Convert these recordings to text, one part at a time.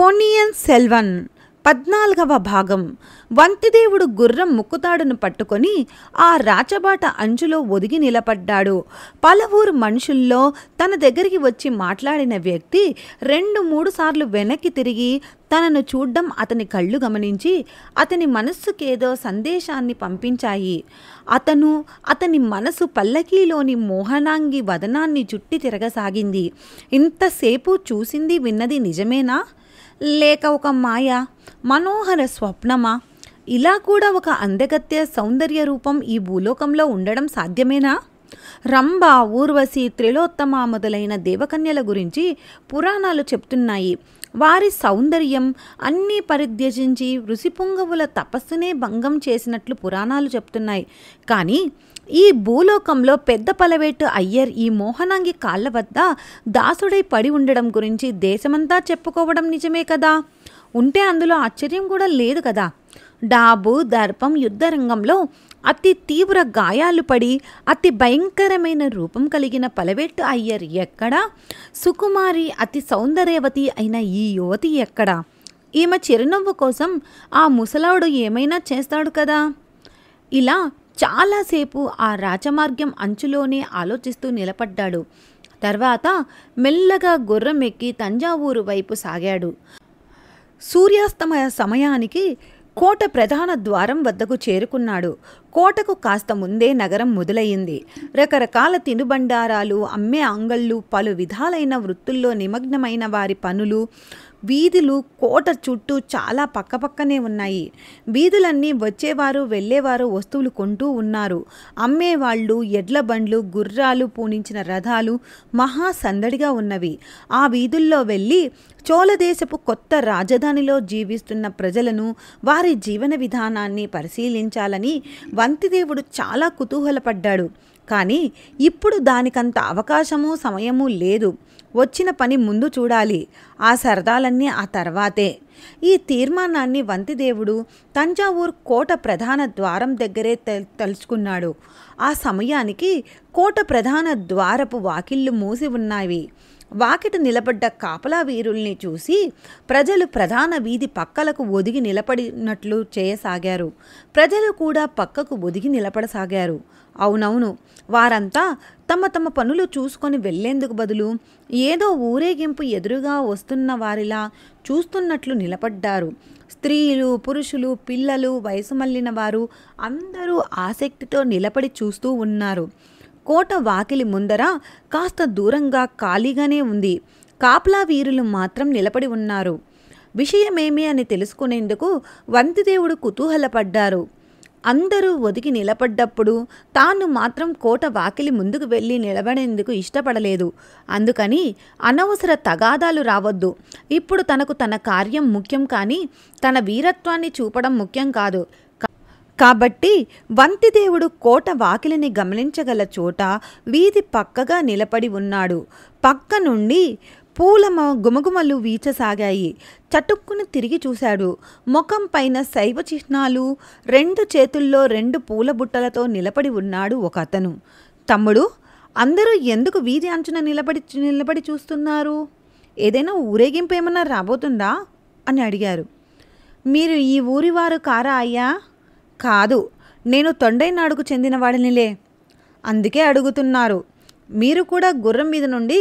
పొనియన్ సెల్వన్ పద్నాలుగవ భాగం వంతిదేవుడు గుర్రం ముక్కుతాడును పట్టుకొని ఆ రాచబాట అంచులో ఒదిగి నిలబడ్డాడు పలువురు మనుషుల్లో తన దగ్గరికి వచ్చి మాట్లాడిన వ్యక్తి రెండు మూడు సార్లు వెనక్కి తిరిగి తనను చూడ్డం అతని కళ్ళు గమనించి అతని మనస్సుకేదో సందేశాన్ని పంపించాయి అతను అతని మనసు పల్లకీలోని మోహనాంగి వదనాన్ని చుట్టి తిరగసాగింది ఇంతసేపు చూసింది విన్నది నిజమేనా లేక ఒక మాయ మనోహర స్వప్నమా ఇలా కూడా ఒక అందగత్య సౌందర్య రూపం ఈ భూలోకంలో ఉండడం సాధ్యమేనా రంభ ఊర్వశి త్రిలోత్తమ మొదలైన దేవకన్యల గురించి పురాణాలు చెప్తున్నాయి వారి సౌందర్యం అన్నీ పరిత్యజించి ఋషిపుంగవుల తపస్సునే భంగం చేసినట్లు పురాణాలు చెప్తున్నాయి కానీ ఈ భూలోకంలో పెద్ద పలవేటు అయ్యర్ ఈ మోహనాంగి కాళ్ళ వద్ద దాసుడై పడి ఉండడం గురించి దేశమంతా చెప్పుకోవడం నిజమే కదా ఉంటే అందులో ఆశ్చర్యం కూడా లేదు కదా డాబు దర్పం యుద్ధరంగంలో అతి తీవ్ర గాయాలు పడి అతి భయంకరమైన రూపం కలిగిన పలవేట్టు అయ్యర్ ఎక్కడా సుకుమారి అతి సౌందర్యవతి అయిన ఈ యువతి ఎక్కడా ఈమె చిరునవ్వు కోసం ఆ ముసలాడు ఏమైనా చేస్తాడు కదా ఇలా చాలాసేపు ఆ రాజమార్గం అంచులోనే ఆలోచిస్తూ నిలబడ్డాడు తర్వాత మెల్లగా గుర్రం ఎక్కి తంజావూరు వైపు సాగాడు సూర్యాస్తమయ సమయానికి కోట ప్రధాన ద్వారం వద్దకు చేరుకున్నాడు కోటకు కాస్త ముందే నగరం మొదలయ్యింది రకరకాల తినుబండారాలు అమ్మే అంగళ్ళు పలు విధాలైన వృత్తుల్లో నిమగ్నమైన వారి పనులు వీధులు కోట చుట్టూ చాలా పక్కపక్కనే ఉన్నాయి వీధులన్నీ వచ్చేవారు వెళ్ళేవారు వస్తువులు కొంటూ ఉన్నారు అమ్మేవాళ్ళు ఎడ్ల బండ్లు గుర్రాలు పూనించిన రథాలు మహా సందడిగా ఉన్నవి ఆ వీధుల్లో వెళ్ళి చోళదేశపు కొత్త రాజధానిలో జీవిస్తున్న ప్రజలను వారి జీవన విధానాన్ని పరిశీలించాలని వంతిదేవుడు చాలా కుతూహలపడ్డాడు కానీ ఇప్పుడు దానికంత అవకాశము సమయము లేదు వచ్చిన పని ముందు చూడాలి ఆ సరదాలన్నీ ఆ తర్వాతే ఈ తీర్మానాన్ని వంతిదేవుడు తంజావూర్ కోట ప్రధాన ద్వారం దగ్గరే తలుచుకున్నాడు ఆ సమయానికి కోట ప్రధాన ద్వారపు వాకిళ్ళు మూసి ఉన్నాయి వాకిట నిలబడ్డ కాపలా వీరుల్ని చూసి ప్రజలు ప్రధాన వీధి పక్కలకు ఒదిగి నిలబడినట్లు చేయసాగారు ప్రజలు కూడా పక్కకు ఒదిగి నిలబడసాగారు అవునవును వారంతా తమ తమ పనులు చూసుకొని వెళ్లేందుకు బదులు ఏదో ఊరేగింపు ఎదురుగా వస్తున్న వారిలా చూస్తున్నట్లు నిలబడ్డారు స్త్రీలు పురుషులు పిల్లలు వయసు మళ్ళిన వారు అందరూ ఆసక్తితో నిలబడి చూస్తూ ఉన్నారు కోట వాకిలి ముందర కాస్త దూరంగా ఖాళీగానే ఉంది కాపలా వీరులు మాత్రం నిలబడి ఉన్నారు విషయమేమి అని తెలుసుకునేందుకు వంతిదేవుడు కుతూహలపడ్డారు అందరూ ఒదిగి నిలబడ్డప్పుడు తాను మాత్రం కోట వాకిలి ముందుకు వెళ్ళి నిలబడేందుకు ఇష్టపడలేదు అందుకని అనవసర తగాదాలు రావద్దు ఇప్పుడు తనకు తన కార్యం ముఖ్యం కానీ తన వీరత్వాన్ని చూపడం ముఖ్యం కాదు కాబట్టి వంతిదేవుడు కోట వాకిలిని గమనించగల చోట వీధి పక్కగా నిలబడి ఉన్నాడు పక్క నుండి పూలమ గుమగుమలు వీచసాగాయి చటుక్కుని తిరిగి చూశాడు ముఖం పైన శైవ చిహ్నాలు రెండు చేతుల్లో రెండు పూల బుట్టలతో నిలబడి ఉన్నాడు ఒక అతను తమ్ముడు అందరూ ఎందుకు వీధి అంచున నిలబడి నిలబడి చూస్తున్నారు ఏదైనా ఊరేగింపు ఏమన్నా రాబోతుందా అని అడిగారు మీరు ఈ ఊరి వారు కారా అయ్యా కాదు నేను తొండైనాడుకు చెందిన చెందినవాడినిలే అందుకే అడుగుతున్నారు మీరు కూడా గుర్రం మీద నుండి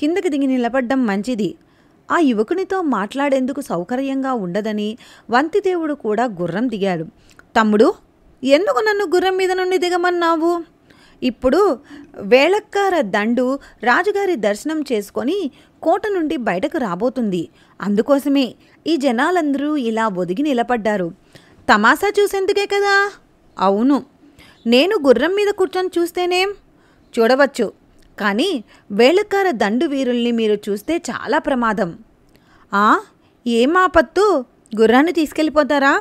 కిందకి దిగి నిలబడ్డం మంచిది ఆ యువకునితో మాట్లాడేందుకు సౌకర్యంగా ఉండదని వంతిదేవుడు కూడా గుర్రం దిగాడు తమ్ముడు ఎందుకు నన్ను గుర్రం మీద నుండి దిగమన్నావు ఇప్పుడు వేళక్కార దండు రాజుగారి దర్శనం చేసుకొని కోట నుండి బయటకు రాబోతుంది అందుకోసమే ఈ జనాలందరూ ఇలా ఒదిగి నిలబడ్డారు తమాషా చూసేందుకే కదా అవును నేను గుర్రం మీద కూర్చొని చూస్తేనేం చూడవచ్చు కానీ వేళకార దండు వీరుల్ని మీరు చూస్తే చాలా ప్రమాదం ఆ ఏం ఆపత్తు గుర్రాన్ని తీసుకెళ్ళిపోతారా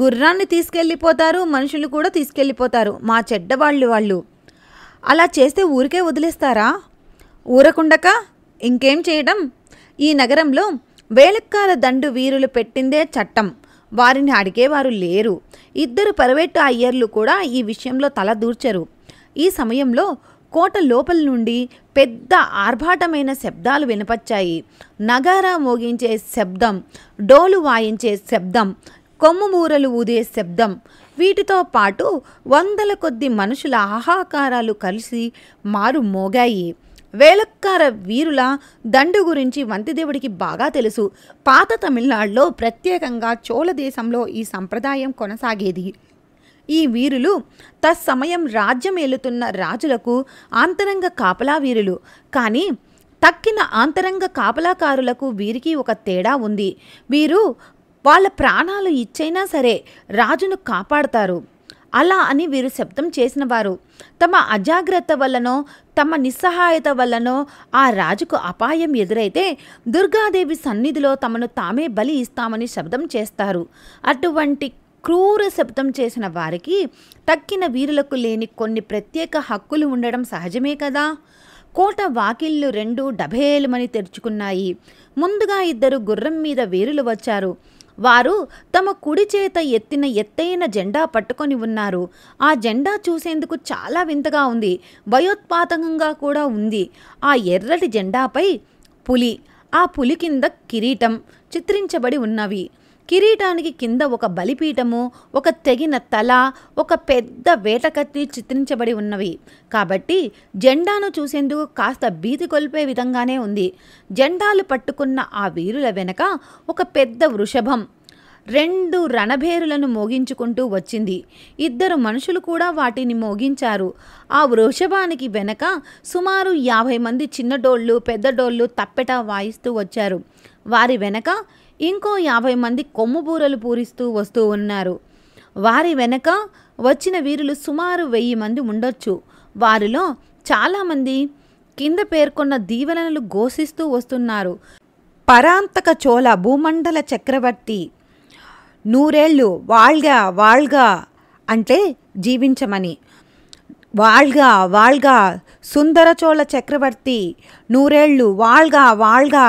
గుర్రాన్ని తీసుకెళ్ళిపోతారు మనుషులు కూడా తీసుకెళ్ళిపోతారు మా చెడ్డవాళ్ళు వాళ్ళు అలా చేస్తే ఊరికే వదిలేస్తారా ఊరకుండక ఇంకేం చేయడం ఈ నగరంలో వేలక్కాల దండు వీరులు పెట్టిందే చట్టం వారిని అడిగేవారు లేరు ఇద్దరు పరవేట్టు అయ్యర్లు కూడా ఈ విషయంలో తల దూర్చరు ఈ సమయంలో కోట లోపల నుండి పెద్ద ఆర్భాటమైన శబ్దాలు వినపచ్చాయి నగారా మోగించే శబ్దం డోలు వాయించే శబ్దం కొమ్ముమూరలు ఊదే శబ్దం వీటితో పాటు వందల కొద్ది మనుషుల ఆహాకారాలు కలిసి మారు మోగాయి వేలక్కార వీరుల దండు గురించి వంతిదేవుడికి బాగా తెలుసు పాత తమిళనాడులో ప్రత్యేకంగా చోళ దేశంలో ఈ సంప్రదాయం కొనసాగేది ఈ వీరులు తత్సమయం రాజ్యం ఏలుతున్న రాజులకు ఆంతరంగ కాపలా వీరులు కానీ తక్కిన ఆంతరంగ కాపలాకారులకు వీరికి ఒక తేడా ఉంది వీరు వాళ్ళ ప్రాణాలు ఇచ్చైనా సరే రాజును కాపాడతారు అలా అని వీరు శబ్దం చేసిన వారు తమ అజాగ్రత్త వల్లనో తమ నిస్సహాయత వల్లనో ఆ రాజుకు అపాయం ఎదురైతే దుర్గాదేవి సన్నిధిలో తమను తామే బలి ఇస్తామని శబ్దం చేస్తారు అటువంటి క్రూర శబ్దం చేసిన వారికి తక్కిన వీరులకు లేని కొన్ని ప్రత్యేక హక్కులు ఉండడం సహజమే కదా కోట వాకిళ్ళు రెండు డభేలుమని తెరుచుకున్నాయి ముందుగా ఇద్దరు గుర్రం మీద వీరులు వచ్చారు వారు తమ కుడి చేత ఎత్తిన ఎత్తైన జెండా పట్టుకొని ఉన్నారు ఆ జెండా చూసేందుకు చాలా వింతగా ఉంది భయోత్పాతకంగా కూడా ఉంది ఆ ఎర్రటి జెండాపై పులి ఆ పులి కింద కిరీటం చిత్రించబడి ఉన్నవి కిరీటానికి కింద ఒక బలిపీఠము ఒక తెగిన తల ఒక పెద్ద వేటకత్తి చిత్రించబడి ఉన్నవి కాబట్టి జెండాను చూసేందుకు కాస్త భీతి కొల్పే విధంగానే ఉంది జెండాలు పట్టుకున్న ఆ వీరుల వెనక ఒక పెద్ద వృషభం రెండు రణభేరులను మోగించుకుంటూ వచ్చింది ఇద్దరు మనుషులు కూడా వాటిని మోగించారు ఆ వృషభానికి వెనక సుమారు యాభై మంది చిన్నడోళ్ళు పెద్దడోళ్ళు తప్పెట వాయిస్తూ వచ్చారు వారి వెనక ఇంకో యాభై మంది కొమ్ము పూరిస్తూ వస్తూ ఉన్నారు వారి వెనక వచ్చిన వీరులు సుమారు వెయ్యి మంది ఉండొచ్చు వారిలో చాలామంది కింద పేర్కొన్న దీవెనలు ఘోషిస్తూ వస్తున్నారు పరాంతక చోళ భూమండల చక్రవర్తి నూరేళ్ళు వాళ్గా వాళ్గా అంటే జీవించమని వాళ్గా వాళ్గా సుందరచోళ చక్రవర్తి నూరేళ్ళు వాళ్గా వాళ్గా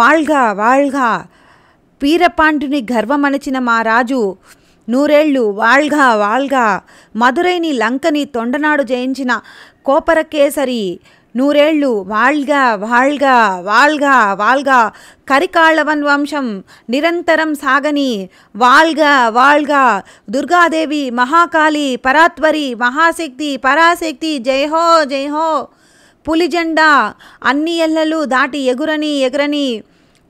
వాళ్గా వాళ్గా పీరపాండుని గర్వమణచిన మా రాజు నూరేళ్లు వాళ్గా వాళ్గా మధురైని లంకని తొండనాడు జయించిన కోపరకేసరి నూరేళ్లు వాళ్గా వాళ్గా వాళ్గా వాళ్గా కరికాళవన్ వంశం నిరంతరం సాగని వాళ్గా వాళ్గా దుర్గాదేవి మహాకాళి పరాత్వరి మహాశక్తి పరాశక్తి జయహో జయహో పులిజెండా అన్ని ఎల్లలు దాటి ఎగురని ఎగురని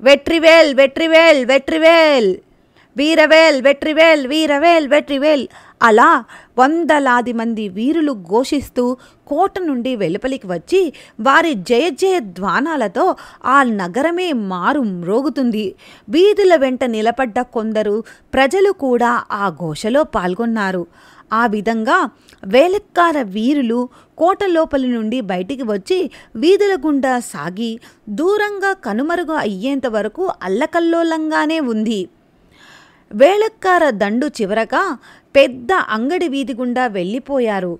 வெற்றிவேல் వెట్రివేల్ వెట్రివేల్ వీరవేల్ వెట్రివేల్ వీరవేల్ వెట్రివేల్ అలా వందలాది మంది వీరులు ఘోషిస్తూ కోట నుండి వెలుపలికి వచ్చి వారి జయ జయ ధ్వానాలతో ఆ నగరమే మారు మ్రోగుతుంది వీధుల వెంట నిలబడ్డ కొందరు ప్రజలు కూడా ఆ ఘోషలో పాల్గొన్నారు ఆ విధంగా వేలక్కార వీరులు కోట లోపలి నుండి బయటికి వచ్చి వీధుల గుండా సాగి దూరంగా కనుమరుగు అయ్యేంత వరకు అల్లకల్లోలంగానే ఉంది వేళక్కార దండు చివరగా పెద్ద అంగడి వీధి గుండా వెళ్ళిపోయారు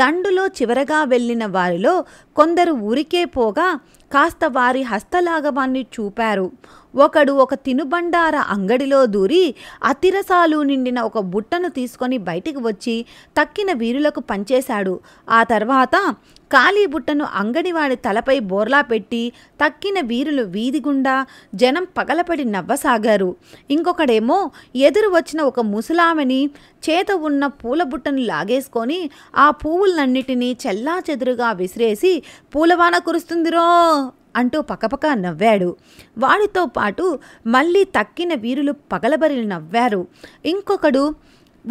దండులో చివరగా వెళ్ళిన వారిలో కొందరు ఊరికే పోగా కాస్త వారి హస్తలాగవాన్ని చూపారు ఒకడు ఒక తినుబండార అంగడిలో దూరి అతిరసాలు నిండిన ఒక బుట్టను తీసుకొని బయటికి వచ్చి తక్కిన వీరులకు పంచేశాడు ఆ తర్వాత ఖాళీ బుట్టను అంగడివాడి తలపై బోర్లా పెట్టి తక్కిన వీరులు వీధి గుండా జనం పగలపడి నవ్వసాగారు ఇంకొకడేమో ఎదురు వచ్చిన ఒక ముసలామెని చేత ఉన్న పూల బుట్టను లాగేసుకొని ఆ పువ్వులన్నిటినీ చెల్లా చెదురుగా విసిరేసి పూలవాన కురుస్తుందిరో అంటూ పకపక నవ్వాడు వాడితో పాటు మళ్ళీ తక్కిన వీరులు పగలబరిలు నవ్వారు ఇంకొకడు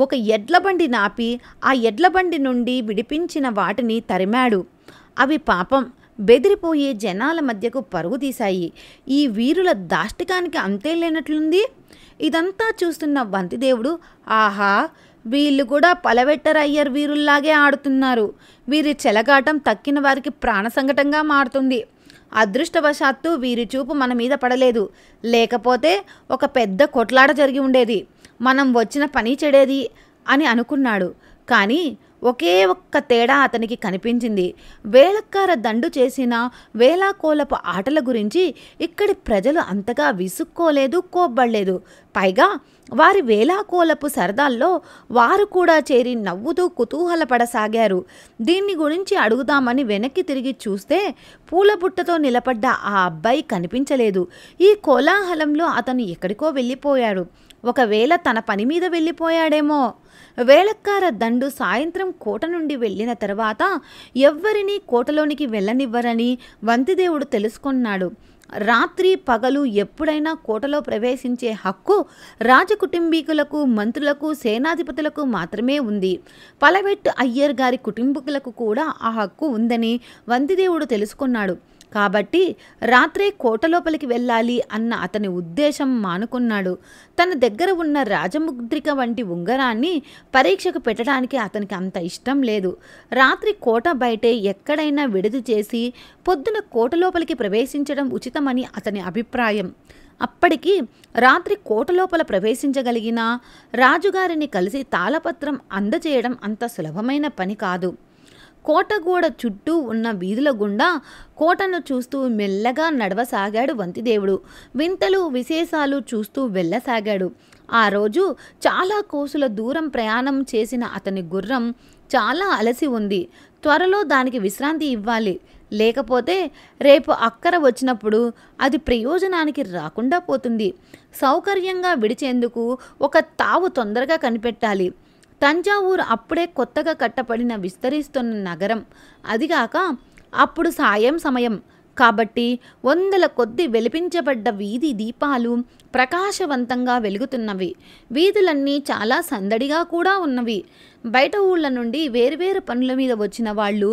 ఒక ఎడ్లబండి నాపి ఆ ఎడ్లబండి నుండి విడిపించిన వాటిని తరిమాడు అవి పాపం బెదిరిపోయే జనాల మధ్యకు పరుగు తీశాయి ఈ వీరుల దాష్టికానికి అంతే లేనట్లుంది ఇదంతా చూస్తున్న వంతిదేవుడు ఆహా వీళ్ళు కూడా పలవెట్టర్ అయ్యర్ వీరుల్లాగే ఆడుతున్నారు వీరి చెలగాటం తక్కిన వారికి ప్రాణ సంఘటంగా మారుతుంది అదృష్టవశాత్తు వీరి చూపు మన మీద పడలేదు లేకపోతే ఒక పెద్ద కొట్లాట జరిగి ఉండేది మనం వచ్చిన పని చెడేది అని అనుకున్నాడు కానీ ఒకే ఒక్క తేడా అతనికి కనిపించింది వేలక్కార దండు చేసిన వేలాకోలపు ఆటల గురించి ఇక్కడి ప్రజలు అంతగా విసుక్కోలేదు కోబ్బడలేదు పైగా వారి వేలాకోలపు సరదాల్లో వారు కూడా చేరి నవ్వుతూ కుతూహలపడసాగారు దీన్ని గురించి అడుగుదామని వెనక్కి తిరిగి చూస్తే పూలబుట్టతో నిలబడ్డ ఆ అబ్బాయి కనిపించలేదు ఈ కోలాహలంలో అతను ఎక్కడికో వెళ్ళిపోయాడు ఒకవేళ తన పని మీద వెళ్ళిపోయాడేమో వేళక్కార దండు సాయంత్రం కోట నుండి వెళ్ళిన తర్వాత ఎవ్వరినీ కోటలోనికి వెళ్ళనివ్వరని వంతిదేవుడు తెలుసుకున్నాడు రాత్రి పగలు ఎప్పుడైనా కోటలో ప్రవేశించే హక్కు రాజకుటుంబీకులకు మంత్రులకు సేనాధిపతులకు మాత్రమే ఉంది పలవెట్టు అయ్యర్ గారి కుటుంబీకులకు కూడా ఆ హక్కు ఉందని వంతిదేవుడు తెలుసుకున్నాడు కాబట్టి రాత్రే కోటలోపలికి వెళ్ళాలి అన్న అతని ఉద్దేశం మానుకున్నాడు తన దగ్గర ఉన్న రాజముద్రిక వంటి ఉంగరాన్ని పరీక్షకు పెట్టడానికి అతనికి అంత ఇష్టం లేదు రాత్రి కోట బయటే ఎక్కడైనా విడుదల చేసి పొద్దున కోటలోపలికి ప్రవేశించడం ఉచితమని అతని అభిప్రాయం అప్పటికి రాత్రి కోటలోపల ప్రవేశించగలిగినా రాజుగారిని కలిసి తాళపత్రం అందచేయడం అంత సులభమైన పని కాదు కోటగోడ చుట్టూ ఉన్న వీధుల గుండా కోటను చూస్తూ మెల్లగా నడవసాగాడు వంతిదేవుడు వింతలు విశేషాలు చూస్తూ వెళ్ళసాగాడు ఆ రోజు చాలా కోసుల దూరం ప్రయాణం చేసిన అతని గుర్రం చాలా అలసి ఉంది త్వరలో దానికి విశ్రాంతి ఇవ్వాలి లేకపోతే రేపు అక్కర వచ్చినప్పుడు అది ప్రయోజనానికి రాకుండా పోతుంది సౌకర్యంగా విడిచేందుకు ఒక తావు తొందరగా కనిపెట్టాలి తంజావూరు అప్పుడే కొత్తగా కట్టబడిన విస్తరిస్తున్న నగరం అదిగాక అప్పుడు సాయం సమయం కాబట్టి వందల కొద్ది వెలిపించబడ్డ వీధి దీపాలు ప్రకాశవంతంగా వెలుగుతున్నవి వీధులన్నీ చాలా సందడిగా కూడా ఉన్నవి బయట ఊళ్ళ నుండి వేరువేరు పనుల మీద వచ్చిన వాళ్ళు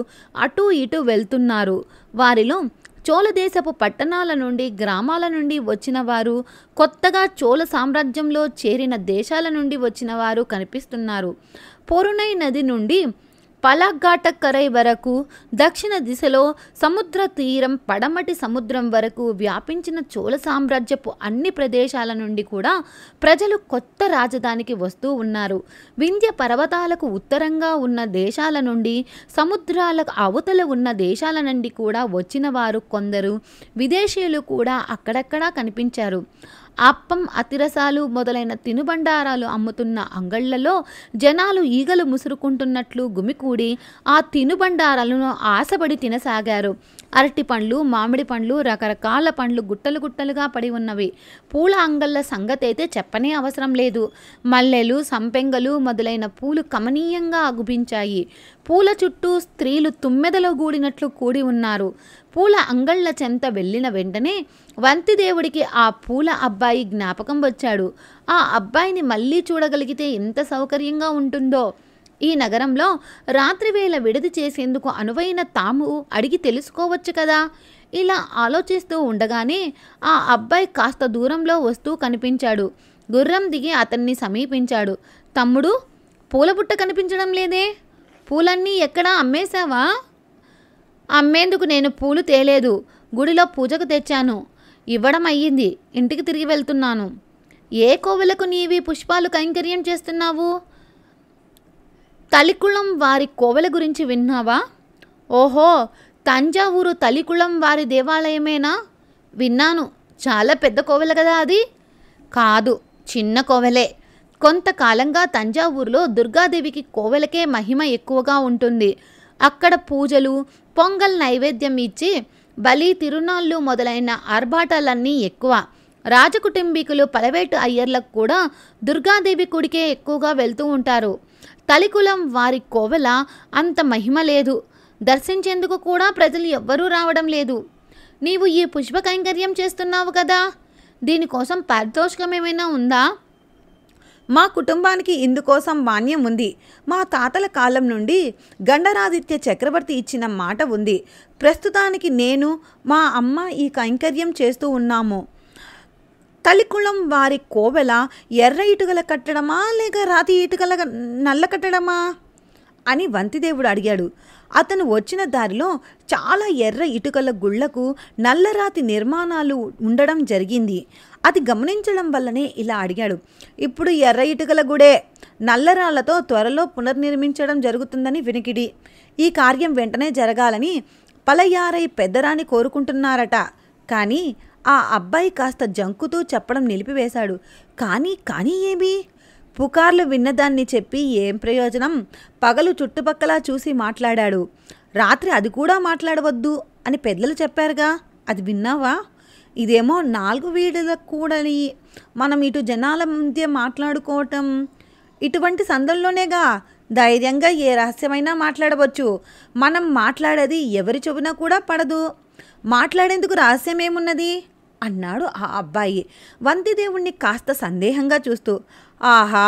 అటూ ఇటూ వెళ్తున్నారు వారిలో చోళదేశపు పట్టణాల నుండి గ్రామాల నుండి వచ్చిన వారు కొత్తగా చోళ సామ్రాజ్యంలో చేరిన దేశాల నుండి వచ్చిన వారు కనిపిస్తున్నారు పోరునై నది నుండి పలాఘాటకరై వరకు దక్షిణ దిశలో సముద్ర తీరం పడమటి సముద్రం వరకు వ్యాపించిన చోళ సామ్రాజ్యపు అన్ని ప్రదేశాల నుండి కూడా ప్రజలు కొత్త రాజధానికి వస్తూ ఉన్నారు వింధ్య పర్వతాలకు ఉత్తరంగా ఉన్న దేశాల నుండి సముద్రాలకు అవతల ఉన్న దేశాల నుండి కూడా వచ్చిన వారు కొందరు విదేశీయులు కూడా అక్కడక్కడా కనిపించారు అప్పం అతిరసాలు మొదలైన తినుబండారాలు అమ్ముతున్న అంగళ్లలో జనాలు ఈగలు ముసురుకుంటున్నట్లు గుమికూడి ఆ తినుబండారాలను ఆశపడి తినసాగారు అరటి పండ్లు మామిడి పండ్లు రకరకాల పండ్లు గుట్టలు గుట్టలుగా పడి ఉన్నవి పూల అంగళ్ళ సంగతి అయితే చెప్పనే అవసరం లేదు మల్లెలు సంపెంగలు మొదలైన పూలు కమనీయంగా అగుపించాయి పూల చుట్టూ స్త్రీలు తుమ్మెదలో గూడినట్లు కూడి ఉన్నారు పూల అంగళ్ల చెంత వెళ్ళిన వెంటనే వంతిదేవుడికి ఆ పూల అబ్బాయి జ్ఞాపకం వచ్చాడు ఆ అబ్బాయిని మళ్ళీ చూడగలిగితే ఎంత సౌకర్యంగా ఉంటుందో ఈ నగరంలో రాత్రివేళ విడిది చేసేందుకు అనువైన తాము అడిగి తెలుసుకోవచ్చు కదా ఇలా ఆలోచిస్తూ ఉండగానే ఆ అబ్బాయి కాస్త దూరంలో వస్తూ కనిపించాడు గుర్రం దిగి అతన్ని సమీపించాడు తమ్ముడు పూలబుట్ట కనిపించడం లేదే పూలన్నీ ఎక్కడా అమ్మేశావా అమ్మేందుకు నేను పూలు తేలేదు గుడిలో పూజకు తెచ్చాను ఇవ్వడం అయ్యింది ఇంటికి తిరిగి వెళ్తున్నాను ఏ కోవెలకు నీవి పుష్పాలు కైంకర్యం చేస్తున్నావు తలికుళం వారి కోవెల గురించి విన్నావా ఓహో తంజావూరు తలికుళం వారి దేవాలయమేనా విన్నాను చాలా పెద్ద కోవెల కదా అది కాదు చిన్న కోవెలే కొంతకాలంగా తంజావూరులో దుర్గాదేవికి కోవెలకే మహిమ ఎక్కువగా ఉంటుంది అక్కడ పూజలు పొంగల్ నైవేద్యం ఇచ్చి బలి తిరునాళ్ళు మొదలైన ఆర్భాటాలన్నీ ఎక్కువ రాజకుటుంబీకులు పలవేటు అయ్యర్లకు కూడా దుర్గాదేవి గుడికే ఎక్కువగా వెళ్తూ ఉంటారు తలికులం వారి కోవెల అంత మహిమ లేదు దర్శించేందుకు కూడా ప్రజలు ఎవ్వరూ రావడం లేదు నీవు ఈ పుష్ప కైంకర్యం చేస్తున్నావు కదా దీనికోసం పారితోషికం ఏమైనా ఉందా మా కుటుంబానికి ఇందుకోసం మాన్యం ఉంది మా తాతల కాలం నుండి గండరాదిత్య చక్రవర్తి ఇచ్చిన మాట ఉంది ప్రస్తుతానికి నేను మా అమ్మ ఈ కైంకర్యం చేస్తూ ఉన్నాము తలికుళం వారి కోవెల ఎర్ర ఇటుకల కట్టడమా లేక రాతి ఇటుకల నల్ల కట్టడమా అని వంతిదేవుడు అడిగాడు అతను వచ్చిన దారిలో చాలా ఎర్ర ఇటుకల గుళ్లకు నల్లరాతి నిర్మాణాలు ఉండడం జరిగింది అది గమనించడం వల్లనే ఇలా అడిగాడు ఇప్పుడు ఎర్ర ఇటుకల గుడే నల్లరాళ్లతో త్వరలో పునర్నిర్మించడం జరుగుతుందని వినికిడి ఈ కార్యం వెంటనే జరగాలని పలయారై పెద్దరాని కోరుకుంటున్నారట కానీ ఆ అబ్బాయి కాస్త జంకుతూ చెప్పడం నిలిపివేశాడు కానీ కానీ ఏమి పుకార్లు విన్నదాన్ని చెప్పి ఏం ప్రయోజనం పగలు చుట్టుపక్కల చూసి మాట్లాడాడు రాత్రి అది కూడా మాట్లాడవద్దు అని పెద్దలు చెప్పారుగా అది విన్నావా ఇదేమో నాలుగు వీడుల కూడని మనం ఇటు జనాల మధ్య మాట్లాడుకోవటం ఇటువంటి సందల్లోనేగా ధైర్యంగా ఏ రహస్యమైనా మాట్లాడవచ్చు మనం మాట్లాడేది ఎవరి చెబునా కూడా పడదు మాట్లాడేందుకు రహస్యం ఏమున్నది అన్నాడు ఆ అబ్బాయి వంతిదేవుణ్ణి కాస్త సందేహంగా చూస్తూ ఆహా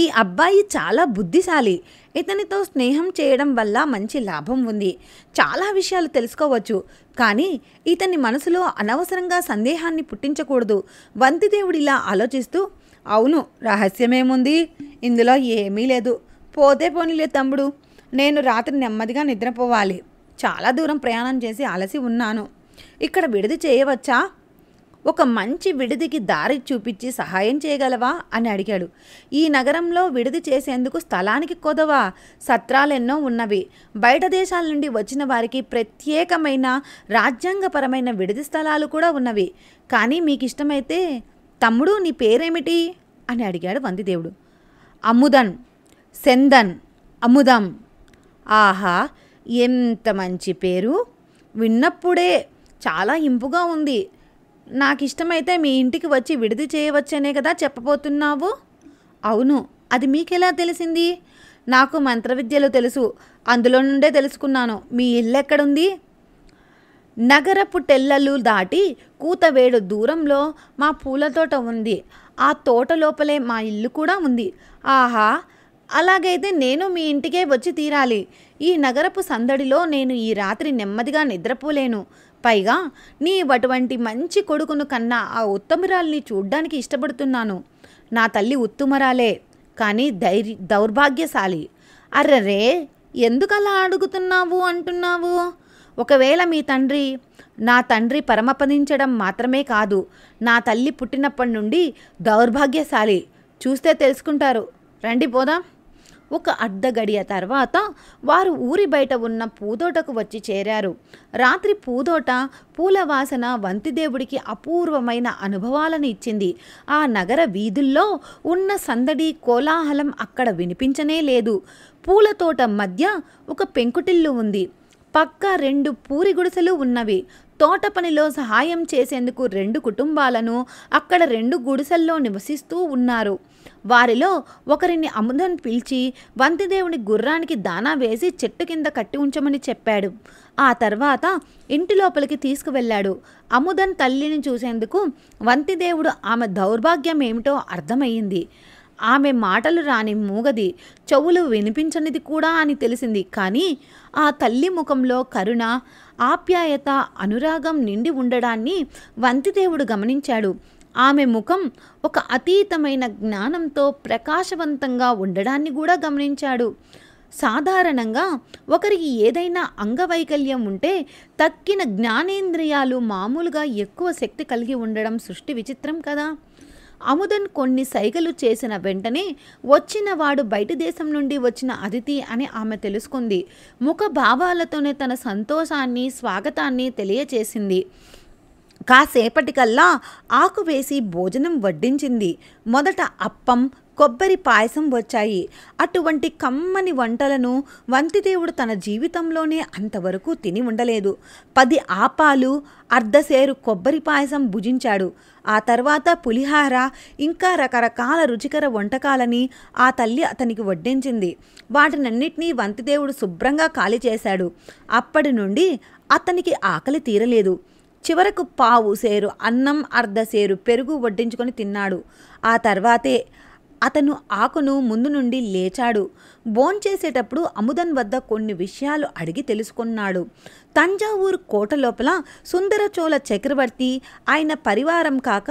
ఈ అబ్బాయి చాలా బుద్ధిశాలి ఇతనితో స్నేహం చేయడం వల్ల మంచి లాభం ఉంది చాలా విషయాలు తెలుసుకోవచ్చు కానీ ఇతని మనసులో అనవసరంగా సందేహాన్ని పుట్టించకూడదు వంతిదేవుడు ఇలా ఆలోచిస్తూ అవును రహస్యమేముంది ఇందులో ఏమీ లేదు పోతే పోనీలే తమ్ముడు నేను రాత్రి నెమ్మదిగా నిద్రపోవాలి చాలా దూరం ప్రయాణం చేసి అలసి ఉన్నాను ఇక్కడ విడిది చేయవచ్చా ఒక మంచి విడిదికి దారి చూపించి సహాయం చేయగలవా అని అడిగాడు ఈ నగరంలో విడిది చేసేందుకు స్థలానికి కొదవ సత్రాలెన్నో ఉన్నవి బయట దేశాల నుండి వచ్చిన వారికి ప్రత్యేకమైన రాజ్యాంగపరమైన విడిది స్థలాలు కూడా ఉన్నవి కానీ మీకు ఇష్టమైతే తమ్ముడు నీ పేరేమిటి అని అడిగాడు వందిదేవుడు అముదన్ సెందన్ అముదం ఆహా ఎంత మంచి పేరు విన్నప్పుడే చాలా ఇంపుగా ఉంది నాకు ఇష్టమైతే మీ ఇంటికి వచ్చి విడిది చేయవచ్చనే కదా చెప్పబోతున్నావు అవును అది మీకెలా తెలిసింది నాకు మంత్ర విద్యలు తెలుసు అందులో నుండే తెలుసుకున్నాను మీ ఇల్లు ఎక్కడుంది నగరపు టెల్లలు దాటి కూతవేడు దూరంలో మా పూల తోట ఉంది ఆ తోట లోపలే మా ఇల్లు కూడా ఉంది ఆహా అలాగైతే నేను మీ ఇంటికే వచ్చి తీరాలి ఈ నగరపు సందడిలో నేను ఈ రాత్రి నెమ్మదిగా నిద్రపోలేను పైగా నీ అటువంటి మంచి కొడుకును కన్నా ఆ ఉత్తమురాల్ని చూడ్డానికి ఇష్టపడుతున్నాను నా తల్లి ఉత్తమరాలే కానీ ధైర్య దౌర్భాగ్యశాలి అర్రరే ఎందుకలా అడుగుతున్నావు అంటున్నావు ఒకవేళ మీ తండ్రి నా తండ్రి పరమపదించడం మాత్రమే కాదు నా తల్లి పుట్టినప్పటి నుండి దౌర్భాగ్యశాలి చూస్తే తెలుసుకుంటారు రండి పోదాం ఒక అర్ధగడియ తర్వాత వారు ఊరి బయట ఉన్న పూదోటకు వచ్చి చేరారు రాత్రి పూదోట పూల వాసన వంతిదేవుడికి అపూర్వమైన అనుభవాలను ఇచ్చింది ఆ నగర వీధుల్లో ఉన్న సందడి కోలాహలం అక్కడ వినిపించనే లేదు పూలతోట మధ్య ఒక పెంకుటిల్లు ఉంది పక్క రెండు పూరి గుడిసెలు ఉన్నవి తోట పనిలో సహాయం చేసేందుకు రెండు కుటుంబాలను అక్కడ రెండు గుడిసెల్లో నివసిస్తూ ఉన్నారు వారిలో ఒకరిని అముదన్ పిలిచి వంతిదేవుని గుర్రానికి దానా వేసి చెట్టు కింద కట్టి ఉంచమని చెప్పాడు ఆ తర్వాత ఇంటి లోపలికి తీసుకువెళ్ళాడు అముదన్ తల్లిని చూసేందుకు వంతిదేవుడు ఆమె దౌర్భాగ్యం ఏమిటో అర్థమయ్యింది ఆమె మాటలు రాని మూగది చెవులు వినిపించనిది కూడా అని తెలిసింది కానీ ఆ తల్లి ముఖంలో కరుణ ఆప్యాయత అనురాగం నిండి ఉండడాన్ని వంతిదేవుడు గమనించాడు ఆమె ముఖం ఒక అతీతమైన జ్ఞానంతో ప్రకాశవంతంగా ఉండడాన్ని కూడా గమనించాడు సాధారణంగా ఒకరికి ఏదైనా అంగవైకల్యం ఉంటే తక్కిన జ్ఞానేంద్రియాలు మామూలుగా ఎక్కువ శక్తి కలిగి ఉండడం సృష్టి విచిత్రం కదా అముదన్ కొన్ని సైగలు చేసిన వెంటనే వచ్చిన వాడు బయట దేశం నుండి వచ్చిన అతిథి అని ఆమె తెలుసుకుంది ముఖ భావాలతోనే తన సంతోషాన్ని స్వాగతాన్ని తెలియచేసింది కాసేపటికల్లా ఆకు వేసి భోజనం వడ్డించింది మొదట అప్పం కొబ్బరి పాయసం వచ్చాయి అటువంటి కమ్మని వంటలను వంతిదేవుడు తన జీవితంలోనే అంతవరకు తిని ఉండలేదు పది ఆపాలు అర్ధసేరు కొబ్బరి పాయసం భుజించాడు ఆ తర్వాత పులిహార ఇంకా రకరకాల రుచికర వంటకాలని ఆ తల్లి అతనికి వడ్డించింది వాటినన్నిటినీ వంతిదేవుడు శుభ్రంగా ఖాళీ చేశాడు అప్పటి నుండి అతనికి ఆకలి తీరలేదు చివరకు పావు సేరు అన్నం అర్ధ సేరు పెరుగు వడ్డించుకొని తిన్నాడు ఆ తర్వాతే అతను ఆకును ముందు నుండి లేచాడు భోంచేసేటప్పుడు అముదన్ వద్ద కొన్ని విషయాలు అడిగి తెలుసుకున్నాడు తంజావూరు కోట లోపల సుందరచోళ చక్రవర్తి ఆయన పరివారం కాక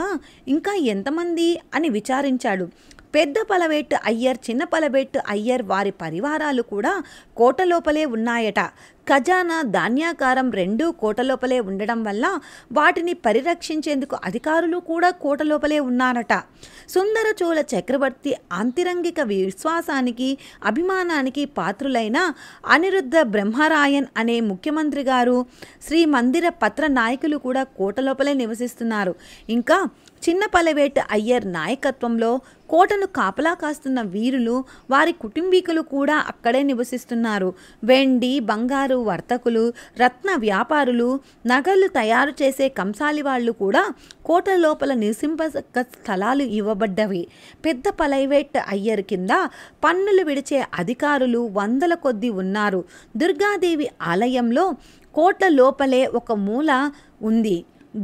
ఇంకా ఎంతమంది అని విచారించాడు పెద్ద పలవేట్టు అయ్యర్ చిన్న పలవేట్టు అయ్యర్ వారి పరివారాలు కూడా కోటలోపలే ఉన్నాయట ఖజానా ధాన్యాకారం రెండూ కోటలోపలే ఉండడం వల్ల వాటిని పరిరక్షించేందుకు అధికారులు కూడా కోటలోపలే ఉన్నారట సుందరచోళ చక్రవర్తి ఆంతిరంగిక విశ్వాసానికి అభిమానానికి పాత్రులైన అనిరుద్ధ బ్రహ్మరాయన్ అనే ముఖ్యమంత్రి గారు శ్రీ మందిర పత్ర నాయకులు కూడా కోటలోపలే నివసిస్తున్నారు ఇంకా చిన్నపలవేట అయ్యర్ నాయకత్వంలో కోటను కాపలా కాస్తున్న వీరులు వారి కుటుంబీకులు కూడా అక్కడే నివసిస్తున్నారు వెండి బంగారు వర్తకులు రత్న వ్యాపారులు నగలు తయారు చేసే కంసాలి వాళ్ళు కూడా కోట లోపల నివసింపక స్థలాలు ఇవ్వబడ్డవి పెద్ద పలైవేట్ అయ్యర్ కింద పన్నులు విడిచే అధికారులు వందల కొద్ది ఉన్నారు దుర్గాదేవి ఆలయంలో కోట లోపలే ఒక మూల ఉంది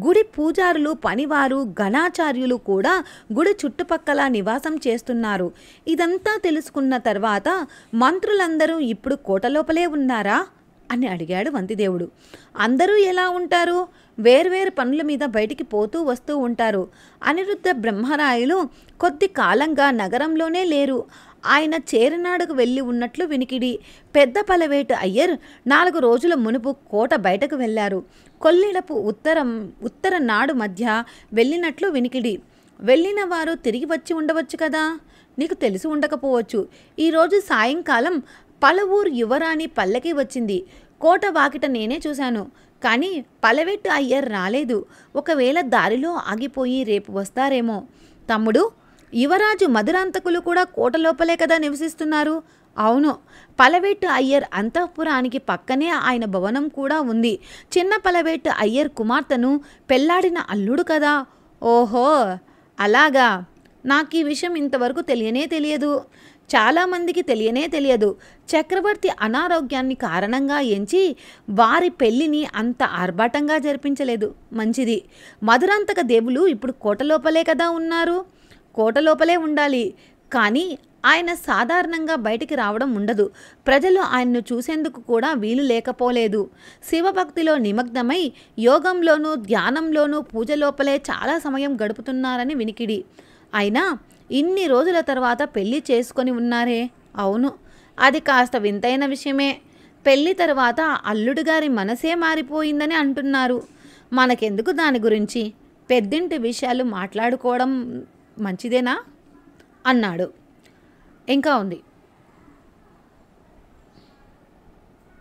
గుడి పూజారులు పనివారు ఘనాచార్యులు కూడా గుడి చుట్టుపక్కల నివాసం చేస్తున్నారు ఇదంతా తెలుసుకున్న తర్వాత మంత్రులందరూ ఇప్పుడు కోటలోపలే ఉన్నారా అని అడిగాడు వంతిదేవుడు అందరూ ఎలా ఉంటారు వేర్వేరు పనుల మీద బయటికి పోతూ వస్తూ ఉంటారు అనిరుద్ధ బ్రహ్మరాయులు కొద్ది కాలంగా నగరంలోనే లేరు ఆయన చేరినాడుకు వెళ్ళి ఉన్నట్లు వినికిడి పెద్ద పలవేటు అయ్యర్ నాలుగు రోజుల మునుపు కోట బయటకు వెళ్ళారు కొల్లిడపు ఉత్తరం ఉత్తర నాడు మధ్య వెళ్ళినట్లు వినికిడి వెళ్ళిన వారు తిరిగి వచ్చి ఉండవచ్చు కదా నీకు తెలిసి ఉండకపోవచ్చు ఈరోజు సాయంకాలం పలవూరు యువరాణి పల్లకి వచ్చింది కోట వాకిట నేనే చూశాను కానీ పలవెట్టు అయ్యర్ రాలేదు ఒకవేళ దారిలో ఆగిపోయి రేపు వస్తారేమో తమ్ముడు యువరాజు మధురాంతకులు కూడా కోట లోపలే కదా నివసిస్తున్నారు అవును పలవేట్టు అయ్యర్ అంతఃపురానికి పక్కనే ఆయన భవనం కూడా ఉంది చిన్న పలవేట్టు అయ్యర్ కుమార్తెను పెళ్లాడిన అల్లుడు కదా ఓహో అలాగా నాకు ఈ విషయం ఇంతవరకు తెలియనే తెలియదు చాలామందికి తెలియనే తెలియదు చక్రవర్తి అనారోగ్యాన్ని కారణంగా ఎంచి వారి పెళ్లిని అంత ఆర్భాటంగా జరిపించలేదు మంచిది మధురాంతక దేవులు ఇప్పుడు కోటలోపలే కదా ఉన్నారు కోట లోపలే ఉండాలి కానీ ఆయన సాధారణంగా బయటికి రావడం ఉండదు ప్రజలు ఆయన్ను చూసేందుకు కూడా వీలు లేకపోలేదు శివభక్తిలో నిమగ్నమై యోగంలోనూ ధ్యానంలోనూ పూజ లోపలే చాలా సమయం గడుపుతున్నారని వినికిడి అయినా ఇన్ని రోజుల తర్వాత పెళ్లి చేసుకొని ఉన్నారే అవును అది కాస్త వింతైన విషయమే పెళ్లి తర్వాత అల్లుడుగారి మనసే మారిపోయిందని అంటున్నారు మనకెందుకు దాని గురించి పెద్దింటి విషయాలు మాట్లాడుకోవడం మంచిదేనా అన్నాడు ఇంకా ఉంది